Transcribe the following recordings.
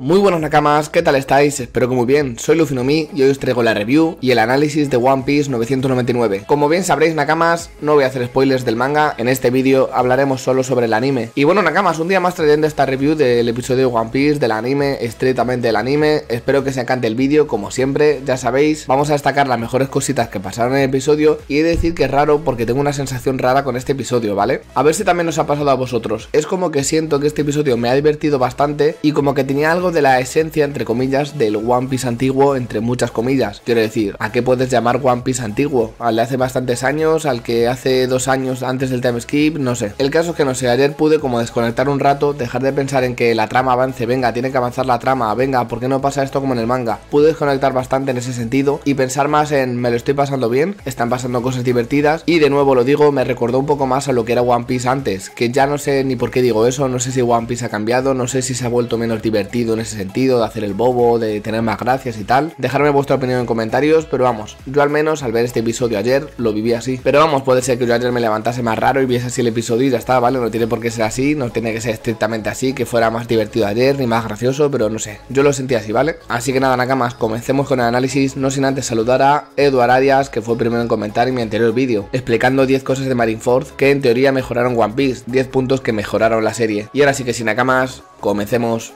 Muy buenos nakamas, ¿qué tal estáis? Espero que muy bien, soy Lufinomi y hoy os traigo la review y el análisis de One Piece 999. Como bien sabréis nakamas, no voy a hacer spoilers del manga, en este vídeo hablaremos solo sobre el anime. Y bueno nakamas, un día más trayendo esta review del episodio de One Piece, del anime, estrictamente del anime, espero que se encante el vídeo, como siempre, ya sabéis, vamos a destacar las mejores cositas que pasaron en el episodio y he decir que es raro porque tengo una sensación rara con este episodio, ¿vale? A ver si también os ha pasado a vosotros, es como que siento que este episodio me ha divertido bastante y como que tenía algo de la esencia, entre comillas, del One Piece antiguo, entre muchas comillas. Quiero decir, ¿a qué puedes llamar One Piece antiguo? ¿Al de hace bastantes años? ¿Al que hace dos años antes del time skip? No sé. El caso es que no sé, ayer pude como desconectar un rato, dejar de pensar en que la trama avance, venga, tiene que avanzar la trama, venga, ¿por qué no pasa esto como en el manga? Pude desconectar bastante en ese sentido y pensar más en me lo estoy pasando bien, están pasando cosas divertidas y de nuevo lo digo, me recordó un poco más a lo que era One Piece antes, que ya no sé ni por qué digo eso, no sé si One Piece ha cambiado, no sé si se ha vuelto menos divertido, ese sentido, de hacer el bobo, de tener más gracias y tal. Dejarme vuestra opinión en comentarios, pero vamos, yo al menos al ver este episodio ayer lo viví así. Pero vamos, puede ser que yo ayer me levantase más raro y viese así el episodio y ya está, ¿vale? No tiene por qué ser así, no tiene que ser estrictamente así, que fuera más divertido ayer ni más gracioso, pero no sé, yo lo sentí así, ¿vale? Así que nada, Nakamas, comencemos con el análisis, no sin antes saludar a Eduard Arias, que fue el primero en comentar en mi anterior vídeo, explicando 10 cosas de Marineford que en teoría mejoraron One Piece, 10 puntos que mejoraron la serie. Y ahora sí que sin Nakamas, comencemos.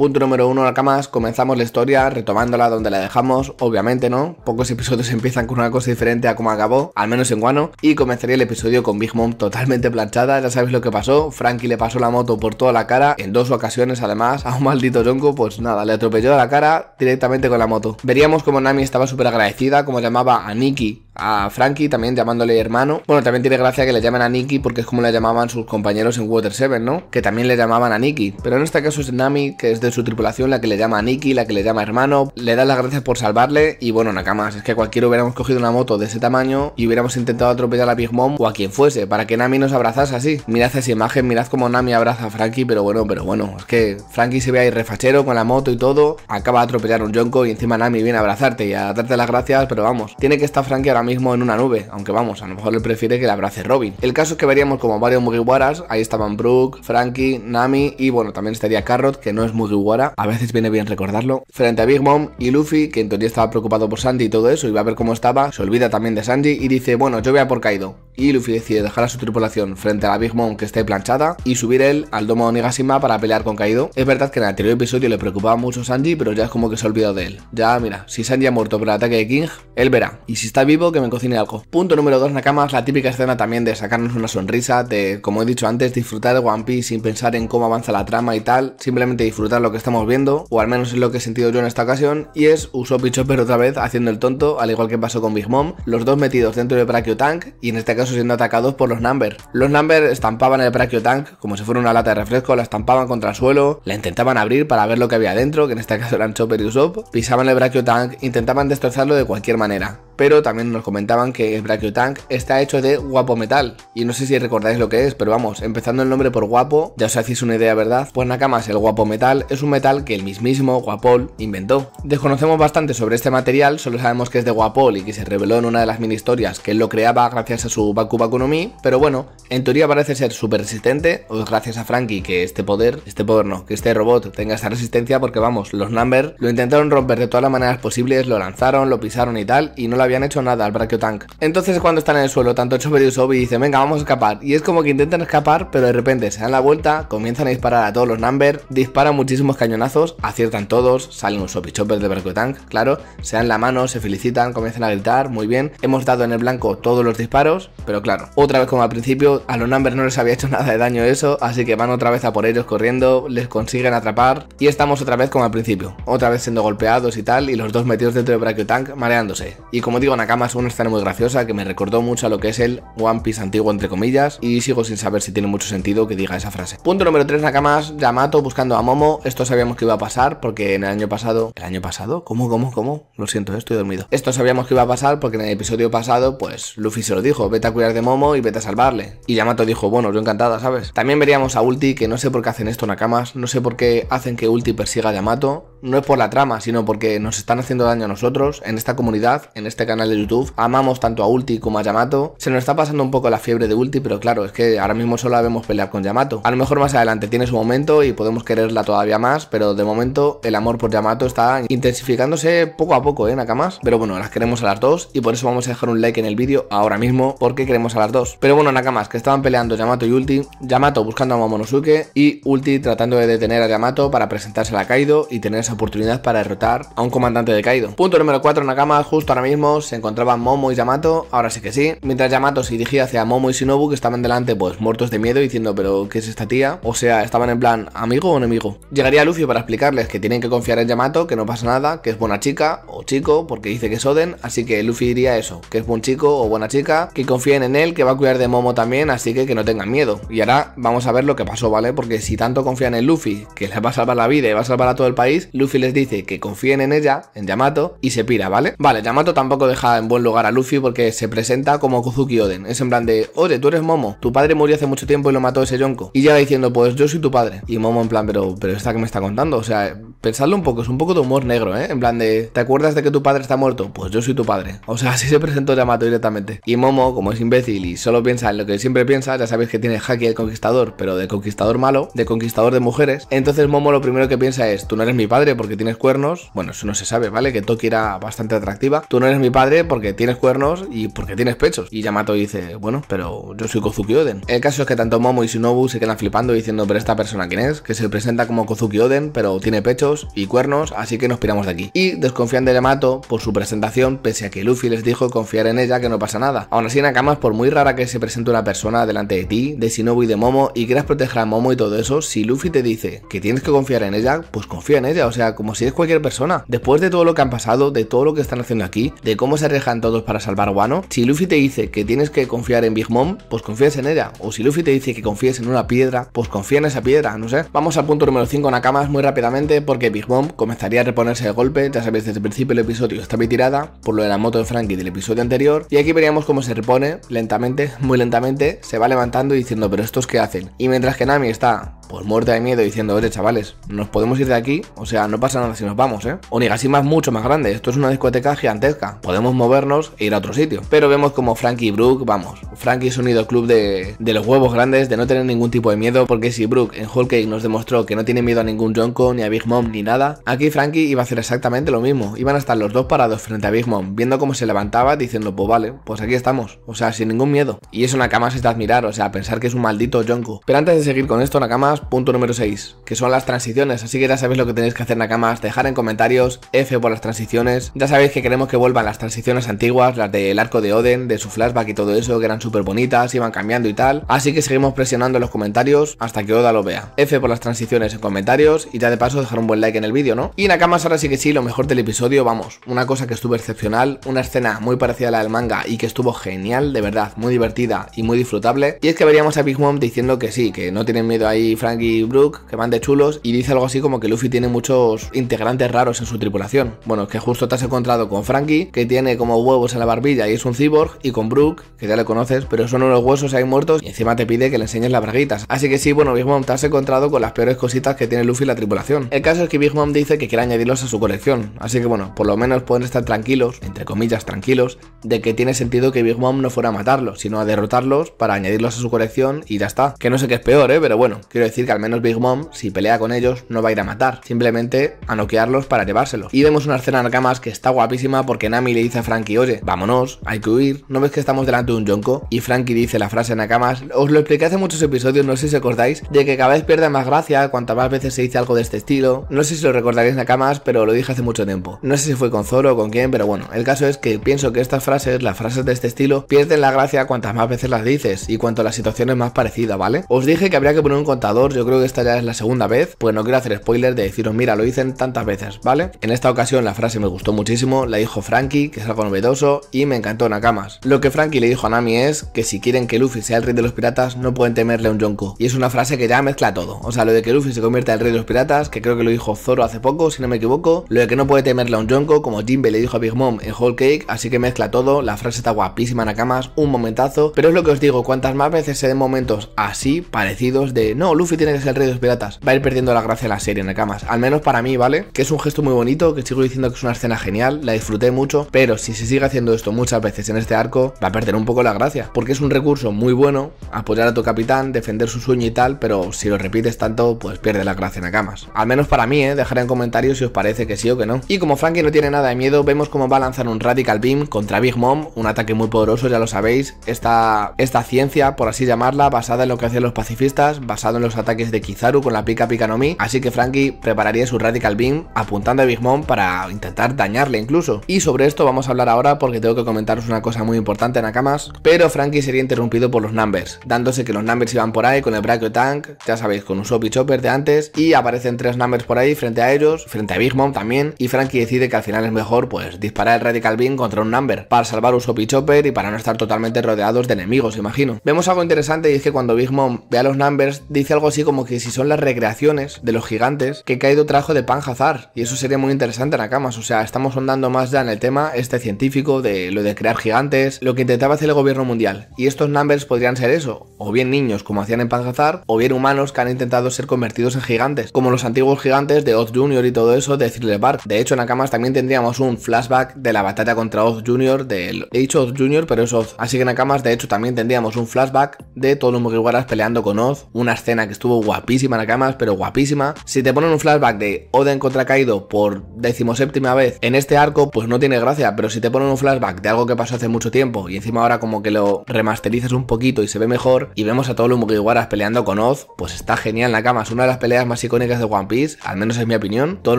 Punto número uno, la camas. comenzamos la historia retomándola donde la dejamos, obviamente, ¿no? Pocos episodios empiezan con una cosa diferente a como acabó, al menos en Guano, y comenzaría el episodio con Big Mom totalmente planchada, ya sabéis lo que pasó, Frankie le pasó la moto por toda la cara, en dos ocasiones además, a un maldito Jonko. pues nada, le atropelló a la cara directamente con la moto. Veríamos como Nami estaba súper agradecida, como llamaba a Nikki a Frankie también llamándole hermano. Bueno, también tiene gracia que le llamen a Nicky porque es como le llamaban sus compañeros en Water 7, ¿no? Que también le llamaban a Nicky. Pero en este caso es Nami, que es de su tripulación, la que le llama a Nicky, la que le llama hermano. Le da las gracias por salvarle y bueno, Nakamas, es que cualquiera hubiéramos cogido una moto de ese tamaño y hubiéramos intentado atropellar a Big Mom o a quien fuese para que Nami nos abrazase así. Mirad esa imagen, mirad cómo Nami abraza a Frankie, pero bueno, pero bueno, es que Frankie se ve ahí refachero con la moto y todo, acaba de atropellar a un Yonko y encima Nami viene a abrazarte y a darte las gracias, pero vamos, tiene que estar Frankie ahora mismo en una nube, aunque vamos, a lo mejor le prefiere que la abrace Robin. El caso es que veríamos como varios Mugiwaras, ahí estaban Brook, Frankie, Nami y bueno, también estaría Carrot, que no es Mugiwara, a veces viene bien recordarlo, frente a Big Mom y Luffy, que en teoría estaba preocupado por Sandy y todo eso, y va a ver cómo estaba, se olvida también de Sandy y dice, bueno, yo voy a por Kaido. Y Luffy decide dejar a su tripulación frente a la Big Mom que esté planchada y subir él al domo de Onigashima para pelear con Kaido. Es verdad que en el anterior episodio le preocupaba mucho Sanji, pero ya es como que se ha olvidado de él. Ya, mira, si Sanji ha muerto por el ataque de King, él verá. Y si está vivo, que me cocine algo. Punto número 2, Nakamas, la típica escena también de sacarnos una sonrisa, de, como he dicho antes, disfrutar de One Piece sin pensar en cómo avanza la trama y tal, simplemente disfrutar lo que estamos viendo, o al menos es lo que he sentido yo en esta ocasión, y es Usopp y Chopper otra vez haciendo el tonto, al igual que pasó con Big Mom, los dos metidos dentro del Brachio Tank, y en este caso siendo atacados por los Number. Los Number estampaban el Brachio Tank como si fuera una lata de refresco, la estampaban contra el suelo, la intentaban abrir para ver lo que había dentro, que en este caso eran Chopper y Usopp, pisaban el Brachio Tank, intentaban destrozarlo de cualquier manera. Pero también nos comentaban que el Brachiotank está hecho de guapo metal. Y no sé si recordáis lo que es, pero vamos, empezando el nombre por guapo, ya os hacéis una idea, ¿verdad? Pues nada más el guapo metal, es un metal que el mismísimo Guapol inventó. Desconocemos bastante sobre este material, solo sabemos que es de Guapol y que se reveló en una de las mini historias que él lo creaba gracias a su Baku Baku pero bueno, en teoría parece ser súper resistente, o gracias a Frankie que este poder, este poder no, que este robot tenga esta resistencia, porque vamos, los Number lo intentaron romper de todas las maneras posibles, lo lanzaron, lo pisaron y tal, y no lo habían hecho nada al Brachiotank. Entonces cuando están en el suelo, tanto Chopper y y dicen, venga, vamos a escapar. Y es como que intentan escapar, pero de repente se dan la vuelta, comienzan a disparar a todos los Numbers disparan muchísimos cañonazos, aciertan todos, salen los y Chopper de Brachiotank, claro, se dan la mano, se felicitan, comienzan a gritar, muy bien. Hemos dado en el blanco todos los disparos, pero claro, otra vez como al principio, a los Numbers no les había hecho nada de daño eso, así que van otra vez a por ellos corriendo, les consiguen atrapar y estamos otra vez como al principio, otra vez siendo golpeados y tal, y los dos metidos dentro de Brachiotank mareándose. Y como digo, Nakama es una escena muy graciosa que me recordó mucho a lo que es el One Piece antiguo, entre comillas, y sigo sin saber si tiene mucho sentido que diga esa frase. Punto número 3, Nakamas, Yamato buscando a Momo. Esto sabíamos que iba a pasar porque en el año pasado... ¿El año pasado? ¿Cómo, cómo, cómo? Lo siento, estoy dormido. Esto sabíamos que iba a pasar porque en el episodio pasado, pues, Luffy se lo dijo, vete a cuidar de Momo y vete a salvarle. Y Yamato dijo, bueno, yo encantada, ¿sabes? También veríamos a Ulti, que no sé por qué hacen esto, Nakamas, no sé por qué hacen que Ulti persiga a Yamato. No es por la trama, sino porque nos están haciendo daño a nosotros, en esta comunidad, en este canal de YouTube amamos tanto a Ulti como a Yamato. Se nos está pasando un poco la fiebre de Ulti, pero claro, es que ahora mismo solo la vemos pelear con Yamato. A lo mejor más adelante tiene su momento y podemos quererla todavía más, pero de momento el amor por Yamato está intensificándose poco a poco, ¿eh, Nakamas? Pero bueno, las queremos a las dos y por eso vamos a dejar un like en el vídeo ahora mismo porque queremos a las dos. Pero bueno, Nakamas, que estaban peleando Yamato y Ulti, Yamato buscando a Momonosuke y Ulti tratando de detener a Yamato para presentarse a Kaido y tener esa oportunidad para derrotar a un comandante de Kaido. Punto número 4, Nakamas, justo ahora mismo se encontraba Momo y Yamato, ahora sí que sí. Mientras Yamato se dirigía hacia Momo y Shinobu, que estaban delante, pues muertos de miedo, diciendo, pero ¿qué es esta tía? O sea, estaban en plan, ¿amigo o enemigo? Llegaría Luffy para explicarles que tienen que confiar en Yamato, que no pasa nada, que es buena chica o chico, porque dice que es Oden, así que Luffy diría eso, que es buen chico o buena chica, que confíen en él, que va a cuidar de Momo también, así que que no tengan miedo. Y ahora vamos a ver lo que pasó, ¿vale? Porque si tanto confían en Luffy, que les va a salvar la vida y va a salvar a todo el país, Luffy les dice que confíen en ella, en Yamato, y se pira, ¿vale? Vale, Yamato tampoco deja en vuelo a Luffy porque se presenta como Kozuki Oden. Es en plan de, Ore, tú eres Momo, tu padre murió hace mucho tiempo y lo mató ese Yonko. Y llega diciendo, pues yo soy tu padre. Y Momo en plan, pero, pero esta que me está contando, o sea, pensadlo un poco, es un poco de humor negro, ¿eh? En plan de, ¿te acuerdas de que tu padre está muerto? Pues yo soy tu padre. O sea, si se presentó Yamato directamente. Y Momo, como es imbécil y solo piensa en lo que siempre piensa, ya sabes que tiene Haki el conquistador, pero de conquistador malo, de conquistador de mujeres. Entonces Momo lo primero que piensa es, tú no eres mi padre porque tienes cuernos. Bueno, eso no se sabe, ¿vale? Que Toki era bastante atractiva. Tú no eres mi padre porque tienes cuernos y porque tienes pechos. Y Yamato dice, bueno, pero yo soy Kozuki Oden. El caso es que tanto Momo y Shinobu se quedan flipando diciendo, pero esta persona quién es, que se presenta como Kozuki Oden, pero tiene pechos y cuernos, así que nos piramos de aquí. Y desconfían de Yamato por su presentación, pese a que Luffy les dijo confiar en ella que no pasa nada. Aún así, Nakamas, por muy rara que se presente una persona delante de ti, de Shinobu y de Momo, y quieras proteger a Momo y todo eso, si Luffy te dice que tienes que confiar en ella, pues confía en ella, o sea, como si es cualquier persona. Después de todo lo que han pasado, de todo lo que están haciendo aquí, de cómo se arriesgan todo para salvar Wano. Si Luffy te dice que tienes que confiar en Big Mom, pues confíes en ella. O si Luffy te dice que confíes en una piedra, pues confía en esa piedra, no sé. Vamos al punto número 5, Nakamas, muy rápidamente, porque Big Mom comenzaría a reponerse de golpe. Ya sabéis, desde el principio del episodio está tirada por lo de la moto de Frankie del episodio anterior. Y aquí veríamos cómo se repone lentamente, muy lentamente, se va levantando y diciendo, pero estos qué hacen. Y mientras que Nami está Por pues, muerte de miedo diciendo, oye chavales, nos podemos ir de aquí, o sea, no pasa nada si nos vamos, ¿eh? Onigashima es mucho más grande, esto es una discoteca gigantesca, podemos movernos e ir a otro sitio. Pero vemos como Frankie y Brooke, vamos, Frankie es unido club de, de, los huevos grandes, de no tener ningún tipo de miedo, porque si Brooke en Whole nos demostró que no tiene miedo a ningún Jonko, ni a Big Mom, ni nada, aquí Frankie iba a hacer exactamente lo mismo. Iban a estar los dos parados frente a Big Mom, viendo cómo se levantaba, diciendo, pues vale, pues aquí estamos, o sea, sin ningún miedo. Y eso Nakamas es de admirar, o sea, pensar que es un maldito Jonko. Pero antes de seguir con esto, Nakamas, punto número 6, que son las transiciones, así que ya sabéis lo que tenéis que hacer Nakamas, dejar en comentarios F por las transiciones, ya sabéis que queremos que vuelvan las transiciones anteriores antiguas, las del arco de Oden, de su flashback y todo eso, que eran súper bonitas, iban cambiando y tal. Así que seguimos presionando los comentarios hasta que Oda lo vea. F por las transiciones en comentarios y ya de paso dejar un buen like en el vídeo, ¿no? Y Nakamas ahora sí que sí, lo mejor del episodio, vamos, una cosa que estuvo excepcional, una escena muy parecida a la del manga y que estuvo genial, de verdad, muy divertida y muy disfrutable. Y es que veríamos a Big Mom diciendo que sí, que no tienen miedo ahí Frankie y Brooke, que van de chulos, y dice algo así como que Luffy tiene muchos integrantes raros en su tripulación. Bueno, es que justo te has encontrado con Frankie, que tiene como huevos en la barbilla y es un cyborg, y con Brooke, que ya le conoces, pero son unos huesos ahí muertos y encima te pide que le enseñes las braguitas. Así que sí, bueno, Big Mom te has encontrado con las peores cositas que tiene Luffy y la tripulación. El caso es que Big Mom dice que quiere añadirlos a su colección, así que bueno, por lo menos pueden estar tranquilos, entre comillas tranquilos, de que tiene sentido que Big Mom no fuera a matarlos, sino a derrotarlos para añadirlos a su colección y ya está. Que no sé qué es peor, ¿eh? Pero bueno, quiero decir que al menos Big Mom, si pelea con ellos, no va a ir a matar, simplemente a noquearlos para llevárselos. Y vemos una escena en que está guapísima porque Nami le dice a Frankie, oye, vámonos, hay que huir, ¿no ves que estamos delante de un yonko? Y Frankie dice la frase Nakamas, os lo expliqué hace muchos episodios, no sé si acordáis, de que cada vez pierde más gracia cuanta más veces se dice algo de este estilo, no sé si lo recordaréis Nakamas, pero lo dije hace mucho tiempo. No sé si fue con Zoro o con quién, pero bueno, el caso es que pienso que estas frases, las frases de este estilo, pierden la gracia cuantas más veces las dices y cuanto la situación es más parecida, ¿vale? Os dije que habría que poner un contador, yo creo que esta ya es la segunda vez, pues no quiero hacer spoilers de deciros, mira, lo dicen tantas veces, ¿vale? En esta ocasión la frase me gustó muchísimo, la dijo Frankie, que es algo novedoso y me encantó Nakamas. Lo que Frankie le dijo a Nami es que si quieren que Luffy sea el rey de los piratas no pueden temerle a un Yonko. Y es una frase que ya mezcla todo. O sea, lo de que Luffy se convierta en el rey de los piratas, que creo que lo dijo Zoro hace poco, si no me equivoco. Lo de que no puede temerle a un Yonko, como Jimbe le dijo a Big Mom en Whole Cake, así que mezcla todo. La frase está guapísima Nakamas, un momentazo. Pero es lo que os digo, cuantas más veces se den momentos así, parecidos de no, Luffy tiene que ser el rey de los piratas, va a ir perdiendo la gracia de la serie Nakamas. Al menos para mí, ¿vale? Que es un gesto muy bonito, que sigo diciendo que es una escena genial, la disfruté mucho, pero si se sigue haciendo esto muchas veces en este arco, va a perder un poco la gracia, porque es un recurso muy bueno, apoyar a tu capitán, defender su sueño y tal, pero si lo repites tanto, pues pierde la gracia en Akamas, Al menos para mí, ¿eh? dejaré en comentarios si os parece que sí o que no. Y como Frankie no tiene nada de miedo, vemos cómo va a lanzar un Radical Beam contra Big Mom, un ataque muy poderoso, ya lo sabéis, esta, esta ciencia, por así llamarla, basada en lo que hacen los pacifistas, basado en los ataques de Kizaru con la pica Pika no Mi, así que Frankie prepararía su Radical Beam apuntando a Big Mom para intentar dañarle incluso. Y sobre esto vamos a hablar ahora porque tengo que comentaros una cosa muy importante, en Nakamas. Pero Frankie sería interrumpido por los numbers, dándose que los numbers iban por ahí con el Braco Tank, ya sabéis, con un Soapy Chopper de antes. Y aparecen tres numbers por ahí frente a ellos, frente a Big Mom también. Y Frankie decide que al final es mejor, pues, disparar el Radical Beam contra un number para salvar un Soapy Chopper y para no estar totalmente rodeados de enemigos, imagino. Vemos algo interesante y es que cuando Big Mom ve a los numbers, dice algo así como que si son las recreaciones de los gigantes que caído trajo de panjazar Y eso sería muy interesante, en Nakamas. O sea, estamos hondando más ya en el tema este científico de lo de crear gigantes, lo que intentaba hacer el gobierno mundial. Y estos numbers podrían ser eso, o bien niños como hacían en Pazgazar, o bien humanos que han intentado ser convertidos en gigantes, como los antiguos gigantes de Oz Junior y todo eso de Thriller De hecho, en Nakamas también tendríamos un flashback de la batalla contra Oz Junior, del... He dicho Oz Junior pero es Oz. Así que en Nakamas, de hecho, también tendríamos un flashback de todos los Mugiwaras peleando con Oz, una escena que estuvo guapísima en Nakamas, pero guapísima. Si te ponen un flashback de Oden contra Caído por decimoséptima vez en este arco, pues no tiene gracia, pero si te ponen un flashback de algo que pasó hace mucho tiempo y encima ahora como que lo remasterizas un poquito y se ve mejor y vemos a todos los Mugiwaras peleando con Oz, pues está genial la cama. Es una de las peleas más icónicas de One Piece, al menos es mi opinión. Todos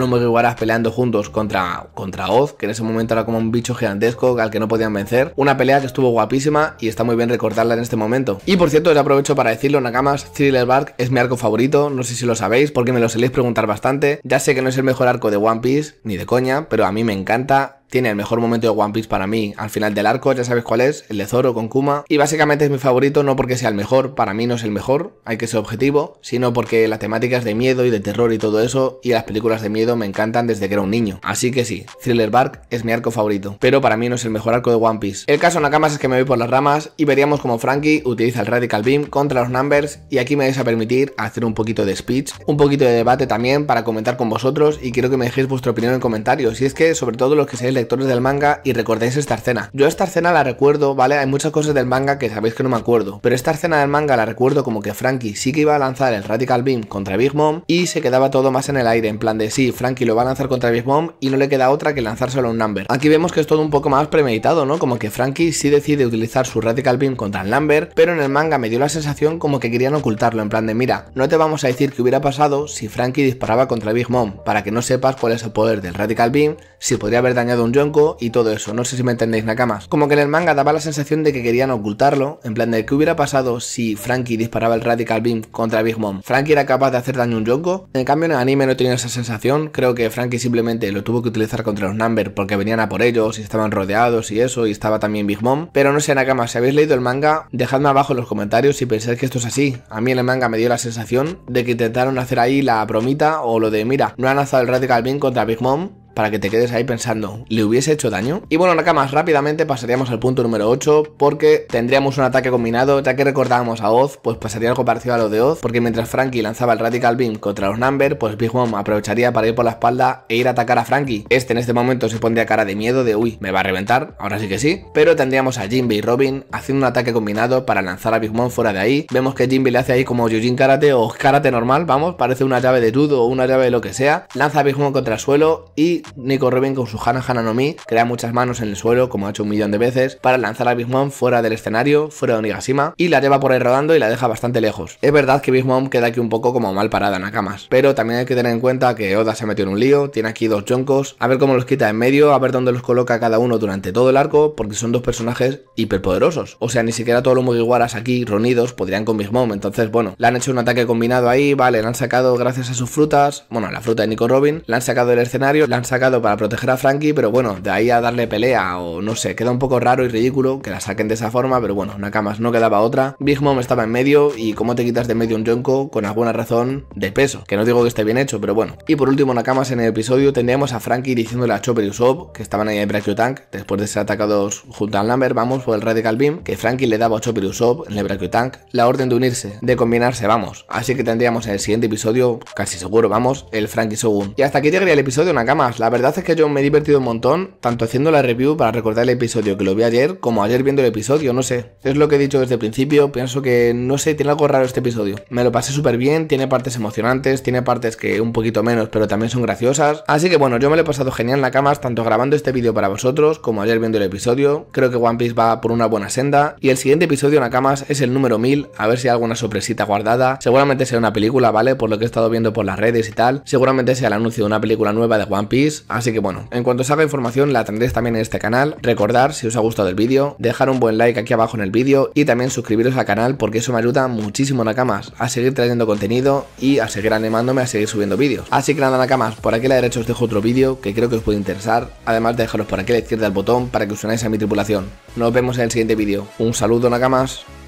los Mugiwaras peleando juntos contra, Oz, que en ese momento era como un bicho gigantesco al que no podían vencer. Una pelea que estuvo guapísima y está muy bien recordarla en este momento. Y por cierto, os aprovecho para decirlo, Nakamas, Thriller Bark es mi arco favorito, no sé si lo sabéis porque me lo soléis preguntar bastante. Ya sé que no es el mejor arco de One Piece, ni de coña, pero a mí me encanta tiene el mejor momento de One Piece para mí. Al final del arco, ya sabes cuál es, el de Zoro con Kuma. Y básicamente es mi favorito, no porque sea el mejor, para mí no es el mejor, hay que ser objetivo, sino porque las temáticas de miedo y de terror y todo eso, y las películas de miedo me encantan desde que era un niño. Así que sí, Thriller Bark es mi arco favorito, pero para mí no es el mejor arco de One Piece. El caso Nakamas es que me voy por las ramas y veríamos como Frankie utiliza el Radical Beam contra los Numbers y aquí me vais a permitir hacer un poquito de speech, un poquito de debate también para comentar con vosotros y quiero que me dejéis vuestra opinión en comentarios. Y es que sobre todo los que seáis del manga y recordéis esta escena. Yo esta escena la recuerdo, ¿vale? Hay muchas cosas del manga que sabéis que no me acuerdo, pero esta escena del manga la recuerdo como que Frankie sí que iba a lanzar el Radical Beam contra Big Mom y se quedaba todo más en el aire, en plan de sí, Frankie lo va a lanzar contra Big Mom y no le queda otra que lanzárselo a un Number. Aquí vemos que es todo un poco más premeditado, ¿no? Como que Frankie sí decide utilizar su Radical Beam contra el Number, pero en el manga me dio la sensación como que querían ocultarlo, en plan de mira, no te vamos a decir qué hubiera pasado si Frankie disparaba contra Big Mom, para que no sepas cuál es el poder del Radical Beam, si podría haber dañado un Yonko y todo eso. No sé si me entendéis, Nakamas. Como que en el manga daba la sensación de que querían ocultarlo, en plan de qué hubiera pasado si Frankie disparaba el Radical Beam contra Big Mom. ¿Frankie era capaz de hacer daño a un Yonko? En cambio, en el anime no tenía esa sensación. Creo que Frankie simplemente lo tuvo que utilizar contra los Number porque venían a por ellos y estaban rodeados y eso, y estaba también Big Mom. Pero no sé, Nakamas, si habéis leído el manga, dejadme abajo en los comentarios si pensáis que esto es así. A mí en el manga me dio la sensación de que intentaron hacer ahí la bromita o lo de, mira, no han lanzado el Radical Beam contra Big Mom, para que te quedes ahí pensando, ¿le hubiese hecho daño? Y bueno, más rápidamente pasaríamos al punto número 8, porque tendríamos un ataque combinado, ya que recordábamos a Oz, pues pasaría algo parecido a lo de Oz, porque mientras Frankie lanzaba el Radical Beam contra los Number, pues Big Mom aprovecharía para ir por la espalda e ir a atacar a Frankie. Este en este momento se pondría cara de miedo de, uy, me va a reventar, ahora sí que sí, pero tendríamos a Jinbe y Robin haciendo un ataque combinado para lanzar a Big Mom fuera de ahí. Vemos que Jinbe le hace ahí como Yujin Karate o Karate normal, vamos, parece una llave de judo o una llave de lo que sea. Lanza a Big Mom contra el suelo y Nico Robin con su Hana Hana no Mi crea muchas manos en el suelo, como ha hecho un millón de veces, para lanzar a Big Mom fuera del escenario, fuera de Onigashima, y la lleva por ahí rodando y la deja bastante lejos. Es verdad que Big Mom queda aquí un poco como mal parada en Nakamas, pero también hay que tener en cuenta que Oda se metió en un lío, tiene aquí dos Joncos, a ver cómo los quita en medio, a ver dónde los coloca cada uno durante todo el arco, porque son dos personajes hiperpoderosos. O sea, ni siquiera todos los Mugiwaras aquí reunidos podrían con Big Mom, entonces bueno, le han hecho un ataque combinado ahí, vale, le han sacado gracias a sus frutas, bueno, la fruta de Nico Robin, le han sacado del escenario, le han sacado sacado para proteger a Frankie, pero bueno, de ahí a darle pelea o no sé, queda un poco raro y ridículo que la saquen de esa forma, pero bueno, Nakamas no quedaba otra. Big Mom estaba en medio y cómo te quitas de medio un Yonko con alguna razón de peso, que no digo que esté bien hecho, pero bueno. Y por último, Nakamas en el episodio tendríamos a Frankie diciéndole a Chopper y Usopp, que estaban ahí en Brachio Tank, después de ser atacados junto al Lambert, vamos por el Radical Beam, que Frankie le daba a Chopper y Usopp en el Tank la orden de unirse, de combinarse, vamos. Así que tendríamos en el siguiente episodio, casi seguro, vamos, el Frankie Shogun. Y hasta aquí llegaría el episodio, Nakamas. La verdad es que yo me he divertido un montón, tanto haciendo la review para recordar el episodio que lo vi ayer, como ayer viendo el episodio, no sé. Es lo que he dicho desde el principio, pienso que, no sé, tiene algo raro este episodio. Me lo pasé súper bien, tiene partes emocionantes, tiene partes que un poquito menos, pero también son graciosas. Así que bueno, yo me lo he pasado genial en la tanto grabando este vídeo para vosotros, como ayer viendo el episodio. Creo que One Piece va por una buena senda. Y el siguiente episodio, Nakamas, es el número 1000, a ver si hay alguna sorpresita guardada. Seguramente sea una película, ¿vale? Por lo que he estado viendo por las redes y tal. Seguramente sea el anuncio de una película nueva de One Piece así que bueno, en cuanto salga información la tendréis también en este canal. Recordar, si os ha gustado el vídeo, dejar un buen like aquí abajo en el vídeo y también suscribiros al canal porque eso me ayuda muchísimo, Nakamas, a seguir trayendo contenido y a seguir animándome a seguir subiendo vídeos. Así que nada, Nakamas, por aquí a la derecha os dejo otro vídeo que creo que os puede interesar, además de dejaros por aquí a la izquierda el botón para que os unáis a mi tripulación. Nos vemos en el siguiente vídeo. Un saludo, Nakamas.